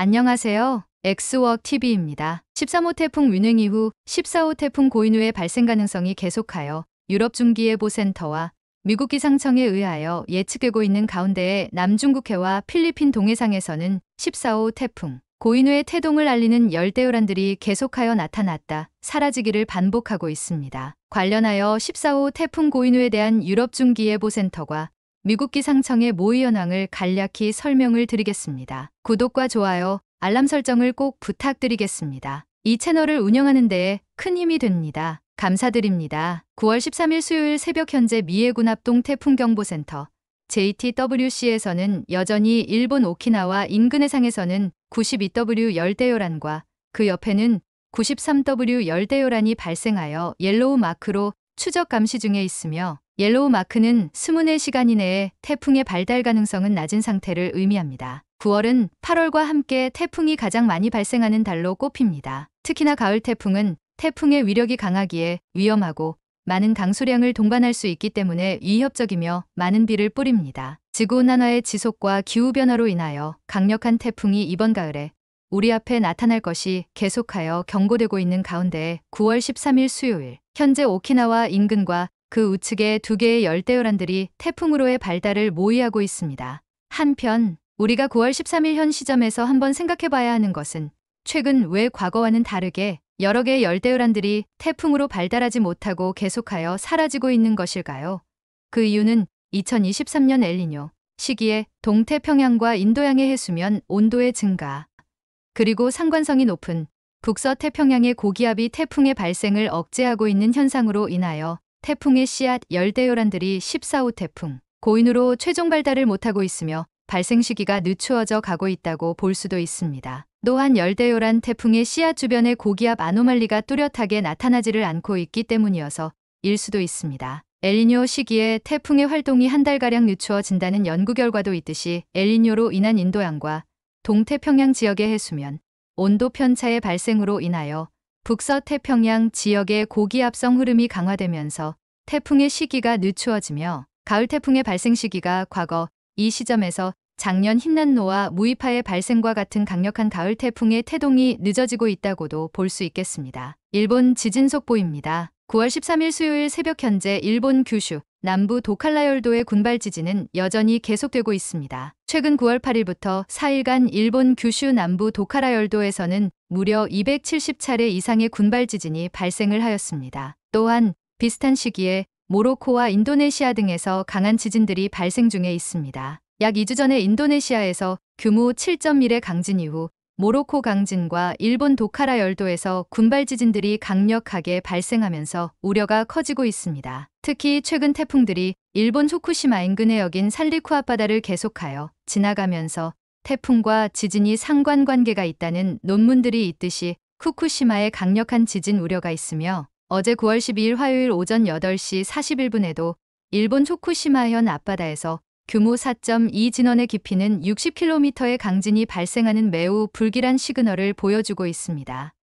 안녕하세요. 엑스워크 TV입니다. 13호 태풍 위능 이후 14호 태풍 고인우의 발생 가능성이 계속하여 유럽 중기예보센터와 미국 기상청에 의하여 예측되고 있는 가운데에 남중국해와 필리핀 동해상에서는 14호 태풍 고인우의 태동을 알리는 열대우란들이 계속하여 나타났다 사라지기를 반복하고 있습니다. 관련하여 14호 태풍 고인우에 대한 유럽 중기예보센터와 미국 기상청의 모의현황을 간략히 설명을 드리겠습니다. 구독과 좋아요, 알람 설정을 꼭 부탁드리겠습니다. 이 채널을 운영하는 데에 큰 힘이 됩니다. 감사드립니다. 9월 13일 수요일 새벽 현재 미해군 합동 태풍경보센터 JTWC에서는 여전히 일본 오키나와 인근 해상에서는 92W 열대요란과 그 옆에는 93W 열대요란이 발생하여 옐로우 마크로 추적 감시 중에 있으며 옐로우 마크는 24시간 이내에 태풍의 발달 가능성은 낮은 상태를 의미합니다. 9월은 8월과 함께 태풍이 가장 많이 발생하는 달로 꼽힙니다. 특히나 가을 태풍은 태풍의 위력이 강하기에 위험하고 많은 강수량을 동반할 수 있기 때문에 위협적이며 많은 비를 뿌립니다. 지구온난화의 지속과 기후변화로 인하여 강력한 태풍이 이번 가을에 우리 앞에 나타날 것이 계속하여 경고되고 있는 가운데 9월 13일 수요일 현재 오키나와 인근과 그 우측에 두 개의 열대요란들이 태풍으로의 발달을 모의하고 있습니다. 한편 우리가 9월 13일 현 시점에서 한번 생각해봐야 하는 것은 최근 왜 과거와는 다르게 여러 개의 열대요란들이 태풍으로 발달하지 못하고 계속하여 사라지고 있는 것일까요? 그 이유는 2023년 엘리뇨 시기에 동태평양과 인도양의 해수면 온도의 증가 그리고 상관성이 높은 북서 태평양의 고기압이 태풍의 발생을 억제하고 있는 현상으로 인하여 태풍의 씨앗 열대요란들이 14호 태풍 고인으로 최종 발달을 못하고 있으며 발생 시기가 늦추어져 가고 있다고 볼 수도 있습니다. 또한 열대요란 태풍의 씨앗 주변의 고기압 아노말리가 뚜렷하게 나타나지를 않고 있기 때문이어서 일 수도 있습니다. 엘니뇨 시기에 태풍의 활동이 한 달가량 늦추어진다는 연구 결과도 있듯이 엘니뇨로 인한 인도양과 동태평양 지역의 해수면, 온도 편차의 발생으로 인하여 북서 태평양 지역의 고기압성 흐름이 강화되면서 태풍의 시기가 늦추어지며 가을 태풍의 발생 시기가 과거 이 시점에서 작년 흰난노와 무이파의 발생과 같은 강력한 가을 태풍의 태동이 늦어지고 있다고도 볼 수 있겠습니다. 일본 지진 속보입니다. 9월 13일 수요일 새벽 현재 일본 규슈 남부 도칼라열도의 군발 지진은 여전히 계속되고 있습니다. 최근 9월 8일부터 4일간 일본 규슈 남부 도카라열도에서는 무려 270차례 이상의 군발 지진이 발생을 하였습니다. 또한 비슷한 시기에 모로코와 인도네시아 등에서 강한 지진들이 발생 중에 있습니다. 약 2주 전에 인도네시아에서 규모 7.1의 강진 이후 모로코 강진과 일본 도카라 열도에서 군발 지진들이 강력하게 발생하면서 우려가 커지고 있습니다. 특히 최근 태풍들이 일본 후쿠시마 인근 해역인 산리쿠 아바다를 계속하여 지나가면서 태풍과 지진이 상관관계가 있다는 논문들이 있듯이 쿠쿠시마에 강력한 지진 우려가 있으며 어제 9월 12일 화요일 오전 8시 41분에도 일본 후쿠시마현 앞바다에서 규모 4.2 진원의 깊이는 60km의 강진이 발생하는 매우 불길한 시그널을 보여주고 있습니다.